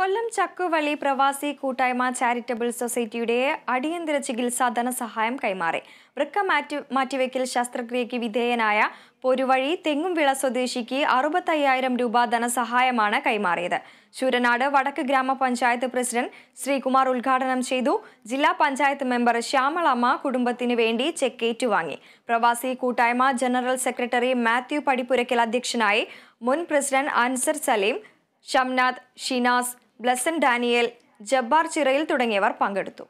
കൊല്ലം ചക്കുവള്ളി പ്രവാസി കൂട്ടായ്മ ചാരിറ്റബിൾ സൊസൈറ്റിയുടെ അടിയന്തര ചികിത്സാ ധനസഹായം കൈമാറി വൃക്ക മാറ്റി മാറ്റിവെക്കൽ ശസ്ത്രക്രിയയ്ക്ക് വിധേയനായ പൊരുവഴി തെങ്ങുംവിള സ്വദേശിക്ക് അറുപത്തയ്യായിരം രൂപ ധനസഹായമാണ് കൈമാറിയത് ശൂരനാട് വടക്ക് ഗ്രാമപഞ്ചായത്ത് പ്രസിഡന്റ് ശ്രീകുമാർ ഉദ്ഘാടനം ചെയ്തു ജില്ലാ പഞ്ചായത്ത് മെമ്പർ ശ്യാമളമ്മ കുടുംബത്തിന് വേണ്ടി ചെക്ക് ഏറ്റുവാങ്ങി പ്രവാസി കൂട്ടായ്മ ജനറൽ സെക്രട്ടറി മാത്യു പടിപ്പുരയ്ക്കൽ അധ്യക്ഷനായി മുൻ പ്രസിഡന്റ് അൻസർ സലീം ഷംനാഥ് ഷിനാസ് ബ്ലസൻ ഡാനിയേൽ ജബ്ബാർ ചിറയിൽ തുടങ്ങിയവർ പങ്കെടുത്തു